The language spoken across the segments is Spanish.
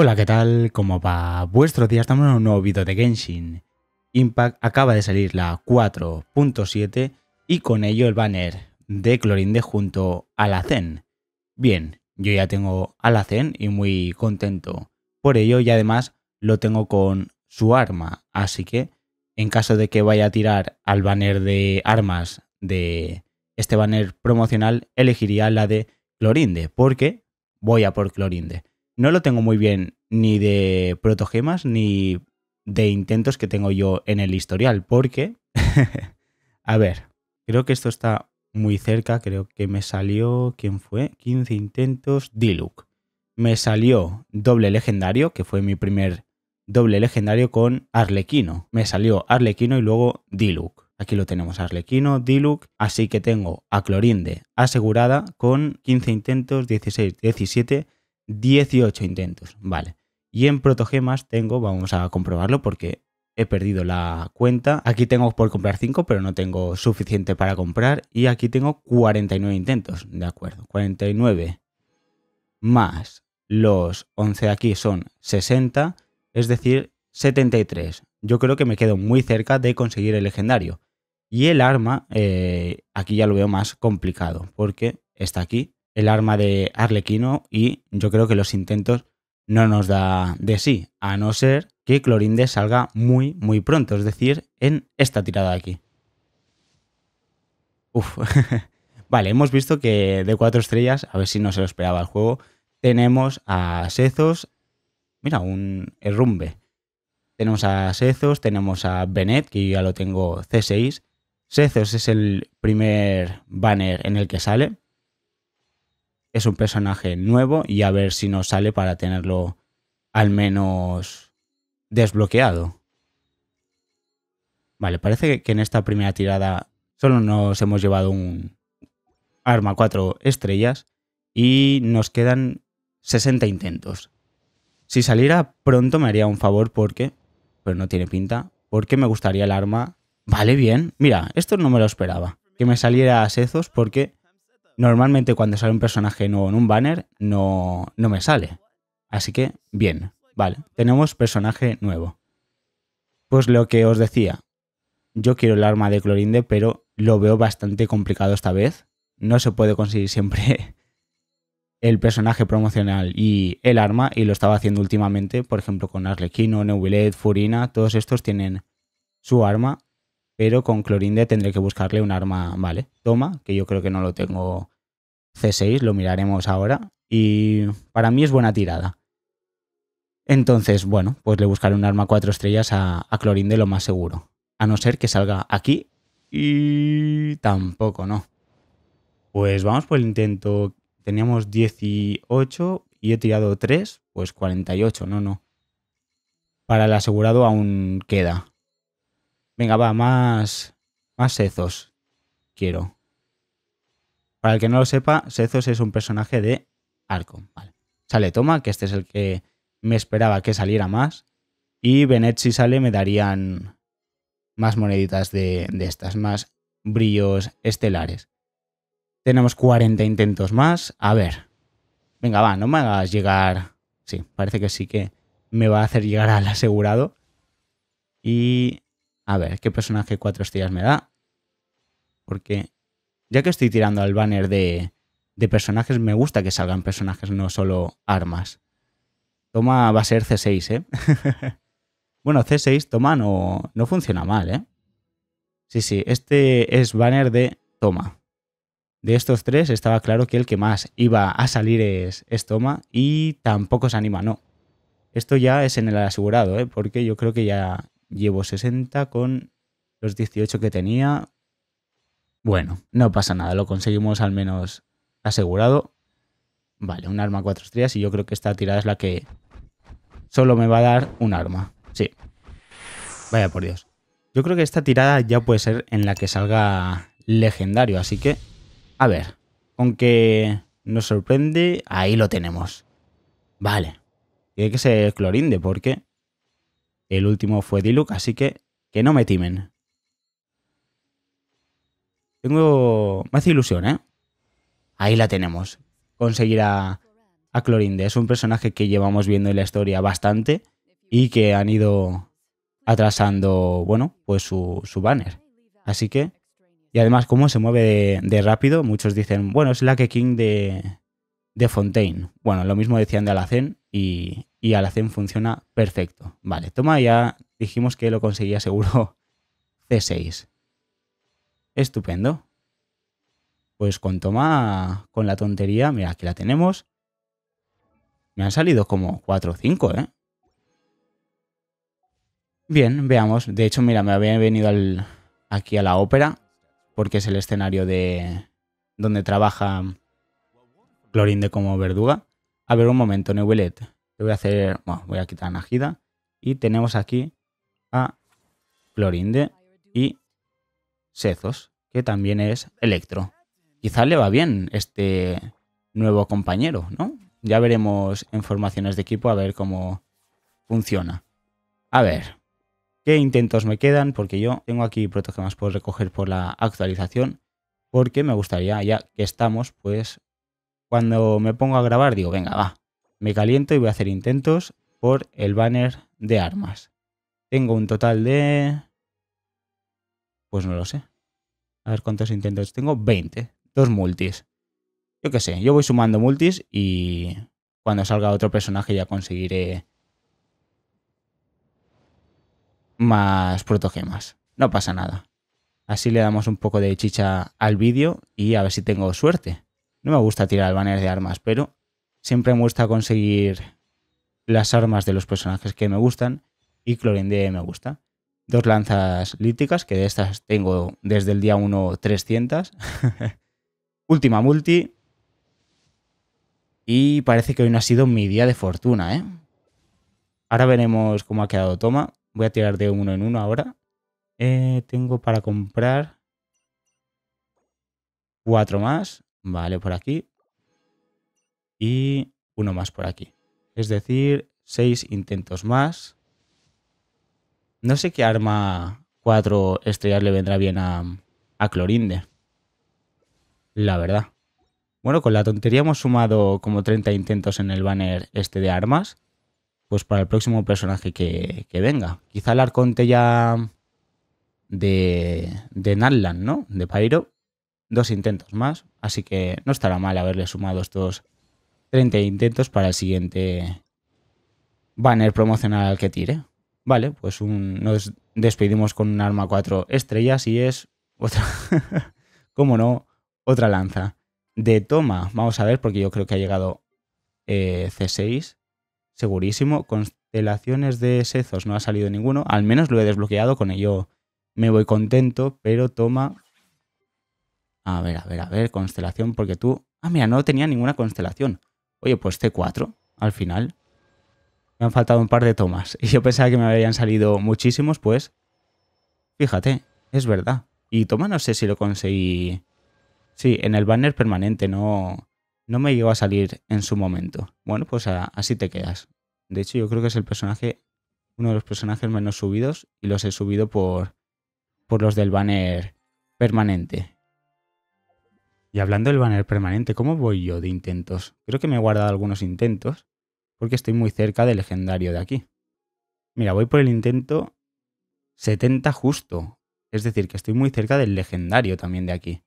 Hola, ¿qué tal? ¿Cómo va vuestro día? Estamos en un nuevo vídeo de Genshin Impact. Acaba de salir la 4.7 y con ello el banner de Clorinde junto a la Zen. Bien, yo ya tengo a la Zen y muy contento por ello y además lo tengo con su arma. Así que en caso de que vaya a tirar al banner de armas de este banner promocional, elegiría la de Clorinde porque voy a por Clorinde no lo tengo muy bien ni de protogemas ni de intentos que tengo yo en el historial, porque, a ver, creo que esto está muy cerca, creo que me salió, ¿quién fue? 15 intentos, Diluc. Me salió doble legendario, que fue mi primer doble legendario con Arlequino. Me salió Arlequino y luego Diluc. Aquí lo tenemos, Arlequino, Diluc. Así que tengo a Clorinde asegurada con 15 intentos, 16, 17 18 intentos, vale. Y en protogemas tengo, vamos a comprobarlo porque he perdido la cuenta. Aquí tengo por comprar 5, pero no tengo suficiente para comprar. Y aquí tengo 49 intentos, de acuerdo. 49 más los 11 aquí son 60, es decir, 73. Yo creo que me quedo muy cerca de conseguir el legendario. Y el arma, eh, aquí ya lo veo más complicado, porque está aquí el arma de Arlequino y yo creo que los intentos no nos da de sí, a no ser que Clorinde salga muy, muy pronto, es decir, en esta tirada aquí. vale, hemos visto que de cuatro estrellas, a ver si no se lo esperaba el juego, tenemos a Sezos, mira, un errumbe. Tenemos a Sezos, tenemos a Benet, que yo ya lo tengo C6. Sezos es el primer banner en el que sale es un personaje nuevo y a ver si nos sale para tenerlo al menos desbloqueado. Vale, parece que en esta primera tirada solo nos hemos llevado un arma 4 estrellas y nos quedan 60 intentos. Si saliera pronto me haría un favor porque, pero no tiene pinta, porque me gustaría el arma... Vale, bien. Mira, esto no me lo esperaba. Que me saliera a sesos porque Normalmente cuando sale un personaje nuevo en un banner no, no me sale. Así que, bien, vale, tenemos personaje nuevo. Pues lo que os decía, yo quiero el arma de Clorinde, pero lo veo bastante complicado esta vez. No se puede conseguir siempre el personaje promocional y el arma, y lo estaba haciendo últimamente, por ejemplo, con Arlequino, Neuvilet, Furina, todos estos tienen su arma pero con Clorinde tendré que buscarle un arma, vale, toma, que yo creo que no lo tengo C6, lo miraremos ahora, y para mí es buena tirada. Entonces, bueno, pues le buscaré un arma 4 estrellas a, a Clorinde lo más seguro, a no ser que salga aquí y tampoco, ¿no? Pues vamos por el intento, teníamos 18 y he tirado 3, pues 48, no, no. Para el asegurado aún queda. Venga, va, más, más Sezos. Quiero. Para el que no lo sepa, Sezos es un personaje de Arco. Vale. Sale Toma, que este es el que me esperaba que saliera más. Y Benet si sale me darían más moneditas de, de estas, más brillos estelares. Tenemos 40 intentos más. A ver. Venga, va, no me hagas llegar. Sí, parece que sí que me va a hacer llegar al asegurado. Y a ver, ¿qué personaje cuatro estrellas me da? Porque ya que estoy tirando al banner de, de personajes, me gusta que salgan personajes, no solo armas. Toma va a ser C6, ¿eh? bueno, C6, toma no, no funciona mal, ¿eh? Sí, sí, este es banner de toma. De estos tres estaba claro que el que más iba a salir es, es toma y tampoco se anima, no. Esto ya es en el asegurado, ¿eh? porque yo creo que ya, Llevo 60 con los 18 que tenía. Bueno, no pasa nada, lo conseguimos al menos asegurado. Vale, un arma cuatro estrellas y yo creo que esta tirada es la que solo me va a dar un arma. Sí. Vaya por Dios. Yo creo que esta tirada ya puede ser en la que salga legendario, así que... A ver, aunque nos sorprende, ahí lo tenemos. Vale. Tiene que ser Clorinde porque el último fue Diluc, así que que no me timen. Tengo. Me hace ilusión, ¿eh? Ahí la tenemos. Conseguir a, Clorinde. Es un personaje que llevamos viendo en la historia bastante y que han ido atrasando, bueno, pues su, banner. Así que. Y además, cómo se mueve de, rápido. Muchos dicen, bueno, es la que King de, de Fontaine. Bueno, lo mismo decían de Alacén y, y Alacén funciona perfecto. Vale, toma, ya dijimos que lo conseguía seguro C6. Estupendo. Pues con toma, con la tontería, mira, aquí la tenemos. Me han salido como 4 o 5, ¿eh? Bien, veamos. De hecho, mira, me había venido al, aquí a la ópera, porque es el escenario de donde trabaja Clorinde como verduga. A ver un momento, Neuelet. Le voy a hacer, bueno, voy a quitar Najida. Y tenemos aquí a Florinde y Sezos, que también es Electro. quizá le va bien este nuevo compañero, ¿no? Ya veremos en formaciones de equipo a ver cómo funciona. A ver, ¿qué intentos me quedan? Porque yo tengo aquí protogemas por recoger por la actualización, porque me gustaría, ya que estamos, pues cuando me pongo a grabar digo, venga, va, me caliento y voy a hacer intentos por el banner de armas. Tengo un total de... Pues no lo sé. A ver cuántos intentos tengo. 20. Dos multis. Yo qué sé, yo voy sumando multis y cuando salga otro personaje ya conseguiré más protogemas. No pasa nada. Así le damos un poco de chicha al vídeo y a ver si tengo suerte. No me gusta tirar el banner de armas, pero Siempre me gusta conseguir las armas de los personajes que me gustan y Clorinde me gusta. Dos lanzas líticas, que de estas tengo desde el día 1 300. Última multi. Y parece que hoy no ha sido mi día de fortuna, ¿eh? Ahora veremos cómo ha quedado toma. Voy a tirar de uno en uno ahora. Eh, tengo para comprar cuatro más. Vale, por aquí y uno más por aquí. Es decir, seis intentos más. No sé qué arma 4 estrellas le vendrá bien a, Clorinde. La verdad. Bueno, con la tontería hemos sumado como 30 intentos en el banner este de armas. Pues para el próximo personaje que, venga. Quizá el arconte ya de, de Natlan, ¿no? De Pyro. Dos intentos más. Así que no estará mal haberle sumado estos 30 intentos para el siguiente banner promocional al que tire. Vale, pues nos despedimos con un arma 4 estrellas y es otra, como no, otra lanza. De toma, vamos a ver porque yo creo que ha llegado eh, C6, segurísimo. Constelaciones de Sezos no ha salido ninguno, al menos lo he desbloqueado, con ello me voy contento, pero toma... A ver, a ver, a ver, constelación, porque tú... Ah, mira, no tenía ninguna constelación. Oye, pues T4 al final. Me han faltado un par de tomas. Y yo pensaba que me habían salido muchísimos, pues. Fíjate, es verdad. Y toma, no sé si lo conseguí. Sí, en el banner permanente, no. No me llegó a salir en su momento. Bueno, pues así te quedas. De hecho, yo creo que es el personaje. Uno de los personajes menos subidos. Y los he subido por. Por los del banner permanente. Y hablando del banner permanente, ¿cómo voy yo de intentos? Creo que me he guardado algunos intentos porque estoy muy cerca del legendario de aquí. Mira, voy por el intento 70 justo. Es decir, que estoy muy cerca del legendario también de aquí.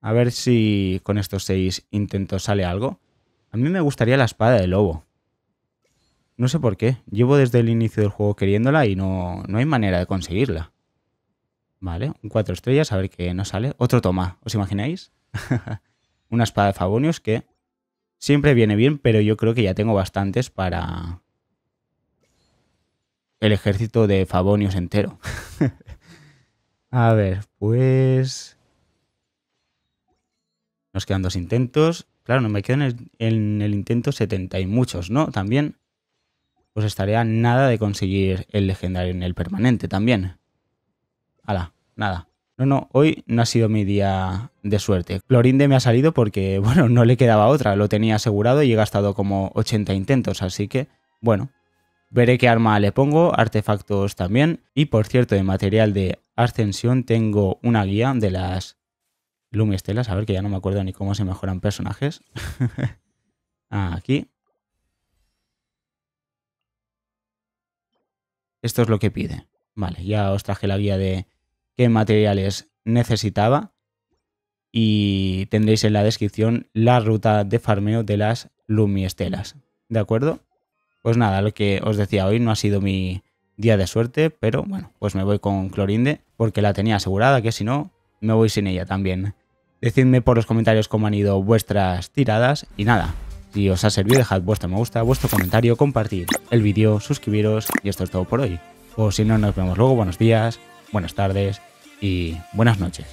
A ver si con estos seis intentos sale algo. A mí me gustaría la espada de lobo. No sé por qué. Llevo desde el inicio del juego queriéndola y no, no hay manera de conseguirla. Vale, un 4 estrellas, a ver qué nos sale. Otro toma, ¿os imagináis? Una espada de Favonius que siempre viene bien, pero yo creo que ya tengo bastantes para el ejército de Favonius entero. a ver, pues... Nos quedan dos intentos. Claro, no me quedan en, en el, intento 70 y muchos, ¿no? También pues estaría nada de conseguir el legendario en el permanente también. Ala, nada. No, no, hoy no ha sido mi día de suerte. Clorinde me ha salido porque, bueno, no le quedaba otra, lo tenía asegurado y he gastado como 80 intentos, así que, bueno, veré qué arma le pongo, artefactos también, y por cierto, de material de ascensión tengo una guía de las Lumestelas, a ver que ya no me acuerdo ni cómo se mejoran personajes. Ah, aquí. Esto es lo que pide. Vale, ya os traje la guía de qué materiales necesitaba y tendréis en la descripción la ruta de farmeo de las Lumiestelas. ¿De acuerdo? Pues nada, lo que os decía hoy no ha sido mi día de suerte, pero bueno, pues me voy con Clorinde porque la tenía asegurada, que si no, me voy sin ella también. Decidme por los comentarios cómo han ido vuestras tiradas y nada, si os ha servido dejad vuestro me gusta, vuestro comentario, compartir el vídeo, suscribiros y esto es todo por hoy. O si no, nos vemos luego, buenos días buenas tardes y buenas noches.